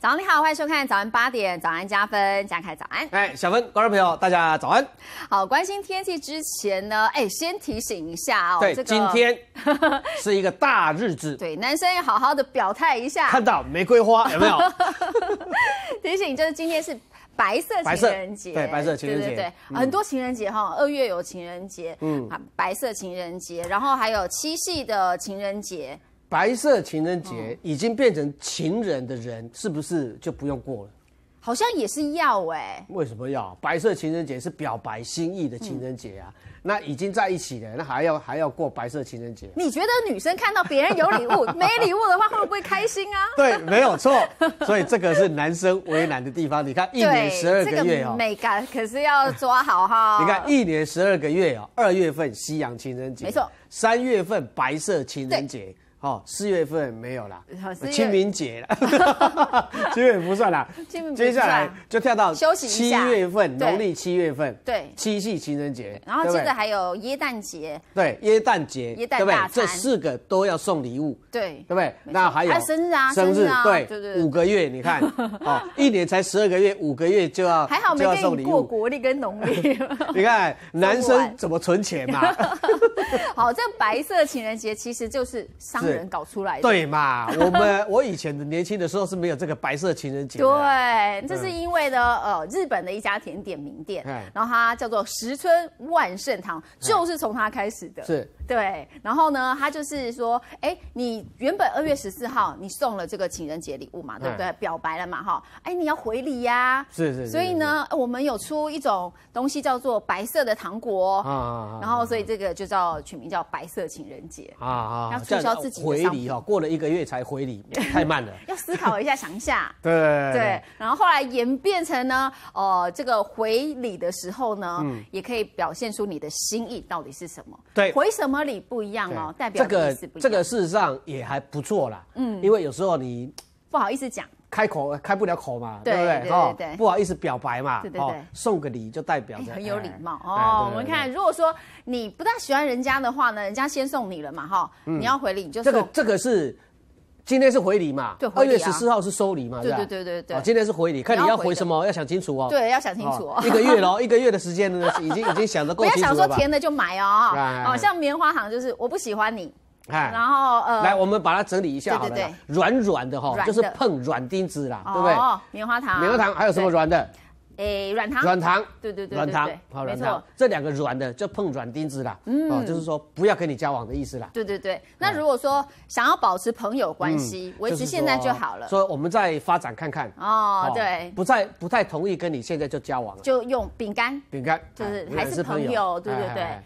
早上你好，欢迎收看早安八点，早安加分，加开早安。哎，小芬，观众朋友，大家早安。好，关心天气之前呢，哎，先提醒一下哦，对，今天 是一个大日子。对，男生要好好的表态一下。看到玫瑰花有没有？提醒就是今天是白色情人节，对，白色情人节。对对对，很多情人节哈，二月有情人节，嗯，白色情人节，然后还有七夕的情人节。白色情人节已经变成情人的人，是不是就不用过了？好像也是要哎。为什么要白色情人节是表白心意的情人节啊？那已经在一起了，那还要还要过白色情人节？你觉得女生看到别人有礼物，没礼物的话会不会开心啊？对，没有错。所以这个是男生为难的地方。你看一年十二个月哦，美感可是要抓好哈。你看一年十二个月哦，二月份西洋情人节，没错。三月份白色情人节。哦，四月份没有啦，清明节了，清明不算啦，接下来就跳到七月份，农历七月份，对，七夕情人节，然后接着还有耶诞节，对，耶诞节，耶诞对？这四个都要送礼物，对，对不对？那还有生日啊，生日，对，对五个月，你看，哦，一年才十二个月，五个月就要，还好没送礼过国历跟农历，你看男生怎么存钱嘛？好，这白色情人节其实就是商。人搞出来的对嘛？我们 我以前的年轻的时候是没有这个白色情人节对，这是因为呢，呃，日本的一家甜点名店，然后它叫做石村万圣堂，就是从它开始的。是，对。然后呢，它就是说，哎，你原本二月十四号你送了这个情人节礼物嘛，对不对？表白了嘛，哈。哎，你要回礼呀。是是。所以呢，我们有出一种东西叫做白色的糖果啊。然后，所以这个就叫取名叫白色情人节啊啊。要促销自己。回礼哈，过了一个月才回礼，太慢了。要思考一下，想一下。对对，然后后来演变成呢，呃，这个回礼的时候呢，也可以表现出你的心意到底是什么。对，回什么礼不一样哦，代表这个这个事实上也还不错啦，嗯，因为有时候你不好意思讲。开口开不了口嘛，对不对？哈，不好意思表白嘛，对对对，送个礼就代表很有礼貌哦。我们看，如果说你不大喜欢人家的话呢，人家先送你了嘛，哈，你要回礼就送。这个这个是今天是回礼嘛，对，二月十四号是收礼嘛，对对对对对，今天是回礼，看你要回什么，要想清楚哦，对，要想清楚，哦一个月喽，一个月的时间呢，已经已经想的够清楚了不要 想说甜的就买哦，哦，像棉花糖就是我不喜欢你。哎，然后呃，来，我们把它整理一下，对对对，软软的哈，就是碰软钉子啦，对不对？棉花糖，棉花糖，还有什么软的？诶，软糖，软糖，对对对，软糖，好，软糖，这两个软的就碰软钉子啦，嗯，就是说不要跟你交往的意思啦。对对对，那如果说想要保持朋友关系，维持现在就好了。说我们再发展看看。哦，对，不再不太同意跟你现在就交往了，就用饼干，饼干，就是还是朋友，对对对。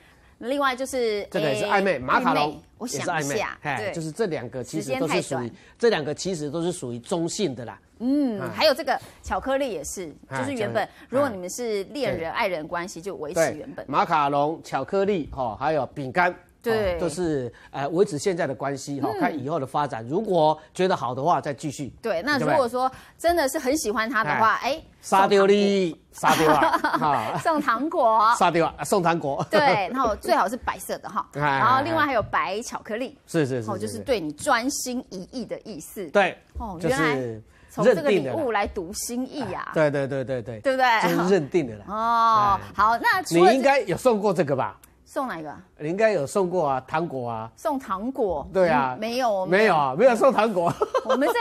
另外就是这个也是暧昧，马卡龙也是暧昧对，就是这两个其实都是属于这两个其实都是属于中性的啦。嗯，还有这个巧克力也是，就是原本如果你们是恋人、爱人关系，就维持原本。马卡龙、巧克力哈，还有饼干。对，就是呃维持现在的关系，哈、看以后的发展。如果觉得好的话，再继续。对，那如果说真的是很喜欢他的话，哎，沙雕的沙丢啊，送糖果，沙丢啊，送糖果。对，然后最好是白色的哈，然后另外还有白巧克力。是是是，就是对你专心一意的意思。对，哦，原来从这个礼物来读心意呀？对对对对对，对不对？就是认定的了。哦，好，那你应该有送过这个吧？送哪一个？你应该有送过啊，糖果啊。送糖果？对啊。没有？没有啊，没有送糖果。我们这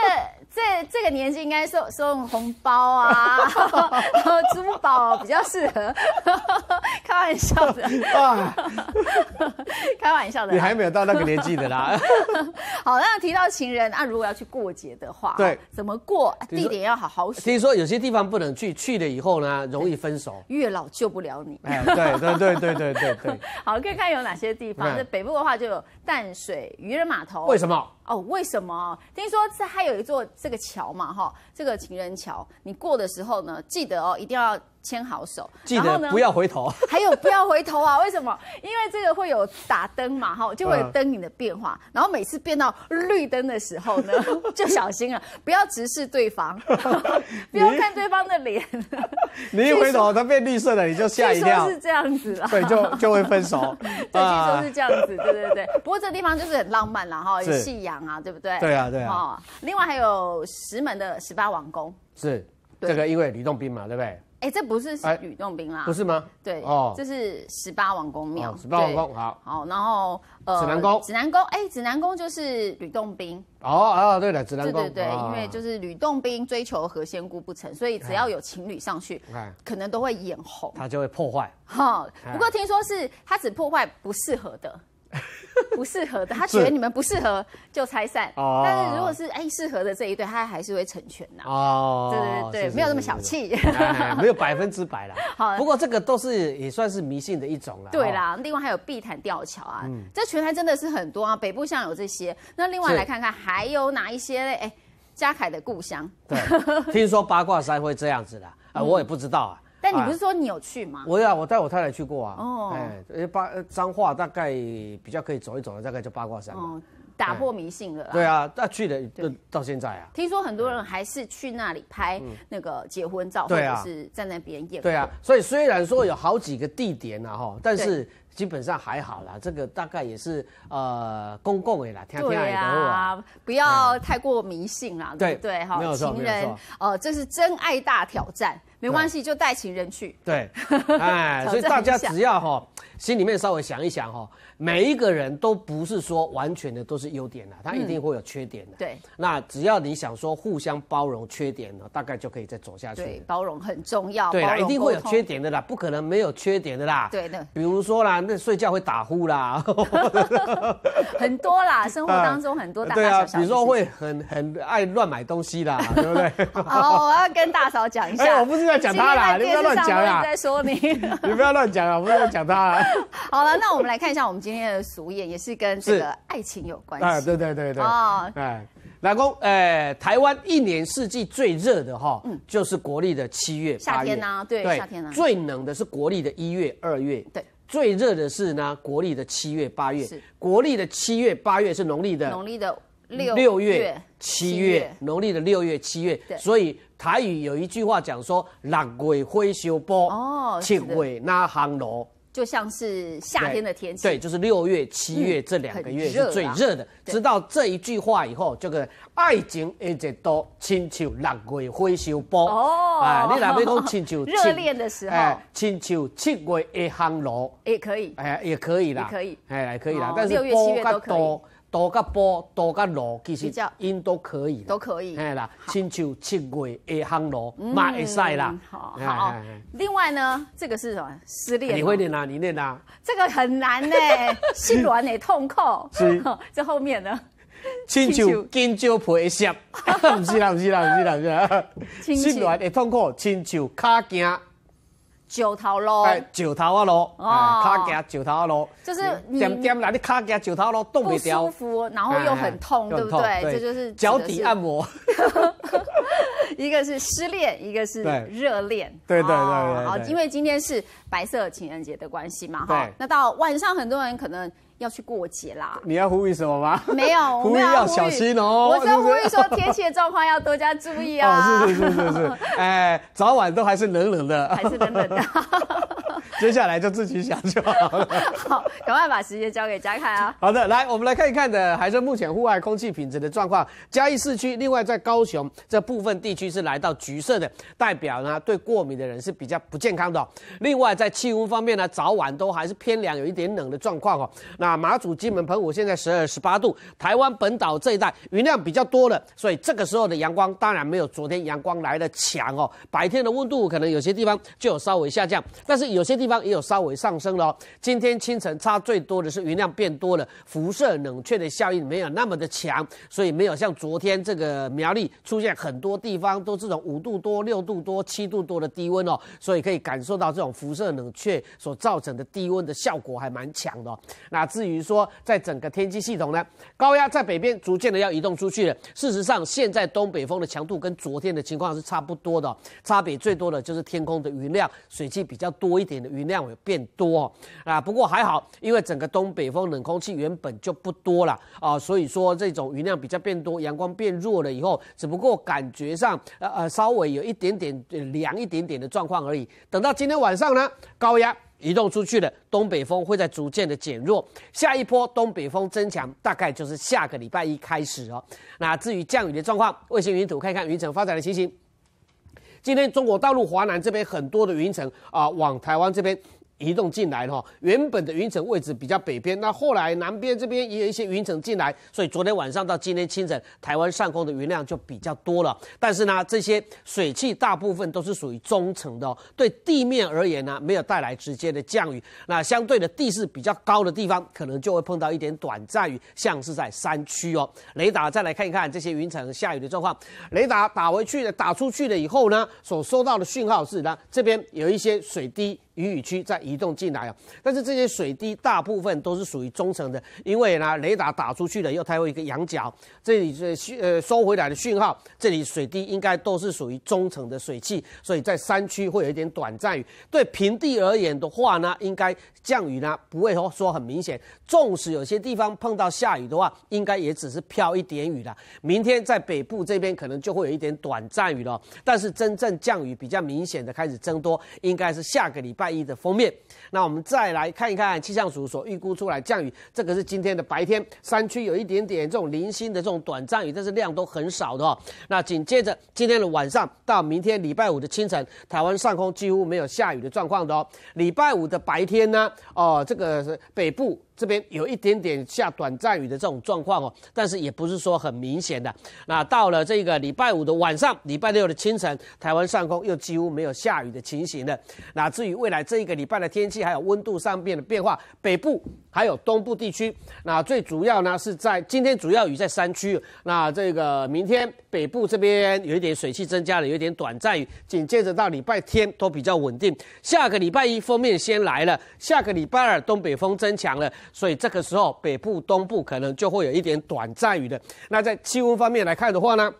这这个年纪应该送送红包啊，然后珠宝比较适合。开玩笑的。开玩笑的。你还没有到那个年纪的啦。好，那提到情人啊，如果要去过节的话，对，怎么过？地点要好好选。听说有些地方不能去，去了以后呢，容易分手。月老救不了你。哎，对对对对对对。好，可以看有哪些地方。在北部的话，就有淡水渔人码头。为什么？哦，为什么？听说这还有一座这个桥嘛，哈，这个情人桥，你过的时候呢，记得哦，一定要牵好手，记得，然后呢，不要回头，还有不要回头啊！为什么？因为这个会有打灯嘛，哈，就会有灯影的变化，然后每次变到绿灯的时候呢，就小心了，不要直视对方，不要看对方的脸。你一回头，它变绿色了，你就吓一跳，是这样子了，对，就就会分手。对，据说是这样子，对对对。不过这地方就是很浪漫啦，哈，有夕阳。啊，对不对？对啊，对啊。哦，另外还有石门的十八王宫，是这个，因为吕洞宾嘛，对不对？哎，这不是吕洞宾啦，不是吗？对，哦，这是十八王宫庙。十八王宫，好，好，然后呃，指南宫，指南宫，哎，指南宫就是吕洞宾。哦哦，对了，指南宫，对对对，因为就是吕洞宾追求何仙姑不成，所以只要有情侣上去，可能都会眼红，他就会破坏。哈，不过听说是他只破坏不适合的。不适合的，他觉得你们不适合就拆散。但是如果是哎适合的这一对，他还是会成全呐。哦，对对对，没有那么小气，没有百分之百啦。好，不过这个都是也算是迷信的一种啦。对啦，另外还有碧潭吊桥啊，这全台真的是很多啊。北部像有这些，那另外来看看还有哪一些嘞？哎，嘉凯的故乡，对，听说八卦山会这样子的啊，我也不知道啊。但你不是说你有去吗？我呀，我带我太太去过啊。哦，哎，八，脏话大概比较可以走一走的，大概就八卦山。打破迷信了。对啊，那去了就到现在啊。听说很多人还是去那里拍那个结婚照，或者是站在别人影。对啊，所以虽然说有好几个地点呢哈，但是。基本上还好啦，这个大概也是呃公共的啦，听听啊，不要太过迷信啦。对对哈，情人哦，这是真爱大挑战，没关系，就带情人去。对，哎，所以大家只要哈，心里面稍微想一想哈，每一个人都不是说完全的都是优点的，他一定会有缺点的。对，那只要你想说互相包容缺点呢，大概就可以再走下去。对，包容很重要。对啦，一定会有缺点的啦，不可能没有缺点的啦。对的，比如说啦。那睡觉会打呼啦，很多啦，生活当中很多。对啊，比如说会很很爱乱买东西啦，对不对？好，我要跟大嫂讲一下。哎，我不是在讲他啦，你不要乱讲说你你不要乱讲啊，我不是在讲他。好了，那我们来看一下我们今天的俗谚，也是跟这个爱情有关系。啊，对对对对。哦，哎，老公，哎，台湾一年四季最热的哈，嗯，就是国历的七月、夏天啊，对，夏天啊。最冷的是国历的一月、二月，对。最热的是呢，国历的七月八月，国历的七月八月是农历的农历的六六月七月，农历的六月七月，所以台语有一句话讲说，六月灰修波，七月那行罗。就像是夏天的天气，对，就是六月、七月这两个月是最热的。知道这一句话以后，这个爱情一直都亲像六月花少波哦，啊，你那边讲亲像热恋的时候，哎，千秋七月的香罗也可以，哎，也可以啦，可以，哎，可以啦，但是六月、七月都多。多甲波，多甲路，其实音都可以，都可以。系啦，亲像七月的行路嘛会使啦。好，另外呢，这个是什么？失恋。你会念啊？你念啊？这个很难呢，心 软的痛苦。是。这后面呢？亲像金蕉皮一折，哈哈，不是啦，不是啦，不是啦，不是啦。心乱的痛苦，亲像卡镜。九头喽，九头啊喽，脚脚九头啊喽，就是点点来你脚脚九头喽，动没舒服，然后又很痛，对不对？这就是脚底按摩。一个是失恋，一个是热恋，对对对。好，因为今天是白色情人节的关系嘛，哈，那到晚上很多人可能。要去过节啦！你要呼吁什么吗？没有，呼吁要小心哦！我在呼吁说天气的状况要多加注意啊！是是是是是，哎，早晚都还是冷冷的，还是冷冷的。接下来就自己想就好了。好，赶快把时间交给嘉凯啊。好的，来，我们来看一看的，还是目前户外空气品质的状况。嘉义市区，另外在高雄这部分地区是来到橘色的，代表呢对过敏的人是比较不健康的。另外在气温方面呢，早晚都还是偏凉，有一点冷的状况哦。那马祖、金门、澎湖现在十二十八度，台湾本岛这一带云量比较多了，所以这个时候的阳光当然没有昨天阳光来的强哦。白天的温度可能有些地方就有稍微下降，但是有些地方。也有稍微上升了。今天清晨差最多的是云量变多了，辐射冷却的效应没有那么的强，所以没有像昨天这个苗栗出现很多地方都这种五度多、六度多、七度多的低温哦。所以可以感受到这种辐射冷却所造成的低温的效果还蛮强的。那至于说在整个天气系统呢，高压在北边逐渐的要移动出去了。事实上，现在东北风的强度跟昨天的情况是差不多的，差别最多的就是天空的云量，水汽比较多一点的云。云量会变多啊，不过还好，因为整个东北风冷空气原本就不多了啊，所以说这种云量比较变多，阳光变弱了以后，只不过感觉上呃呃稍微有一点点凉一点点的状况而已。等到今天晚上呢，高压移动出去了，东北风会在逐渐的减弱，下一波东北风增强大概就是下个礼拜一开始哦。那至于降雨的状况，卫星云图看看云层发展的情形。今天中国大陆华南这边很多的云层啊，往台湾这边。移动进来哈，原本的云层位置比较北边，那后来南边这边也有一些云层进来，所以昨天晚上到今天清晨，台湾上空的云量就比较多了。但是呢，这些水汽大部分都是属于中层的，对地面而言呢，没有带来直接的降雨。那相对的地势比较高的地方，可能就会碰到一点短暂雨，像是在山区哦。雷达再来看一看这些云层下雨的状况，雷达打回去的、打出去了以后呢，所收到的讯号是呢，这边有一些水滴。雨雨区在移动进来啊，但是这些水滴大部分都是属于中层的，因为呢，雷达打出去了，又它会一个仰角，这里是呃收回来的讯号，这里水滴应该都是属于中层的水汽，所以在山区会有一点短暂雨，对平地而言的话呢，应该降雨呢不会说很明显，纵使有些地方碰到下雨的话，应该也只是飘一点雨了。明天在北部这边可能就会有一点短暂雨了，但是真正降雨比较明显的开始增多，应该是下个礼拜。拜一的封面，那我们再来看一看气象署所预估出来降雨，这个是今天的白天，山区有一点点这种零星的这种短暂雨，但是量都很少的哦。那紧接着今天的晚上到明天礼拜五的清晨，台湾上空几乎没有下雨的状况的哦。礼拜五的白天呢，哦，这个是北部。这边有一点点下短暂雨的这种状况哦，但是也不是说很明显的。那到了这个礼拜五的晚上，礼拜六的清晨，台湾上空又几乎没有下雨的情形了。那至于未来这一个礼拜的天气还有温度上面的变化，北部还有东部地区，那最主要呢是在今天主要雨在山区。那这个明天北部这边有一点水汽增加了，有一点短暂雨，紧接着到礼拜天都比较稳定。下个礼拜一封面先来了，下个礼拜二东北风增强了。所以这个时候，北部、东部可能就会有一点短暂雨的。那在气温方面来看的话呢？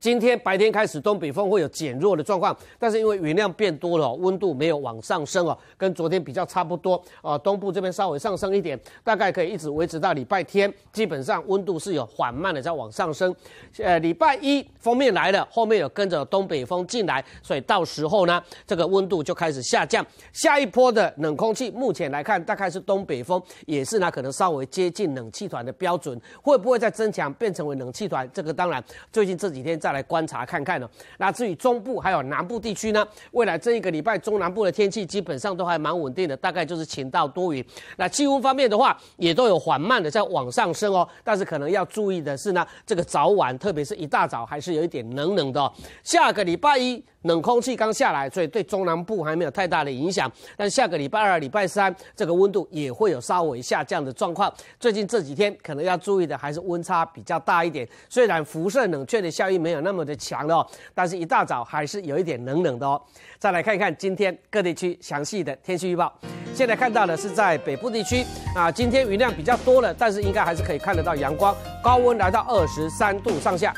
今天白天开始，东北风会有减弱的状况，但是因为云量变多了，温度没有往上升哦，跟昨天比较差不多啊。东部这边稍微上升一点，大概可以一直维持到礼拜天，基本上温度是有缓慢的在往上升。呃，礼拜一封面来了，后面有跟着东北风进来，所以到时候呢，这个温度就开始下降。下一波的冷空气目前来看，大概是东北风，也是呢可能稍微接近冷气团的标准，会不会再增强变成为冷气团？这个当然，最近这几天在。再来观察看看呢。那至于中部还有南部地区呢，未来这一个礼拜中南部的天气基本上都还蛮稳定的，大概就是晴到多云。那气温方面的话，也都有缓慢的在往上升哦。但是可能要注意的是呢，这个早晚，特别是一大早，还是有一点冷冷的。下个礼拜一，冷空气刚下来，所以对中南部还没有太大的影响。但下个礼拜二、礼拜三，这个温度也会有稍微下降的状况。最近这几天，可能要注意的还是温差比较大一点。虽然辐射冷却的效应没有。那么的强了，但是一大早还是有一点冷冷的哦。再来看一看今天各地区详细的天气预报。现在看到的是在北部地区啊，今天云量比较多了，但是应该还是可以看得到阳光，高温来到二十三度上下。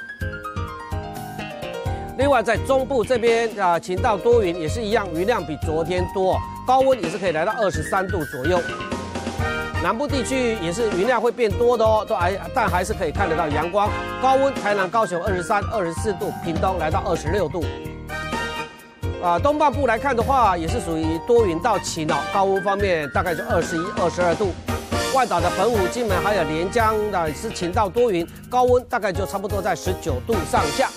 另外在中部这边啊，晴到多云也是一样，云量比昨天多，高温也是可以来到二十三度左右。南部地区也是云量会变多的哦，都还但还是可以看得到阳光。高温，台南、高雄二十三、二十四度，屏东来到二十六度。啊，东半部来看的话，也是属于多云到晴哦。高温方面大概就二十一、二十二度。外岛的澎湖、金门还有连江的是晴到多云，高温大概就差不多在十九度上下。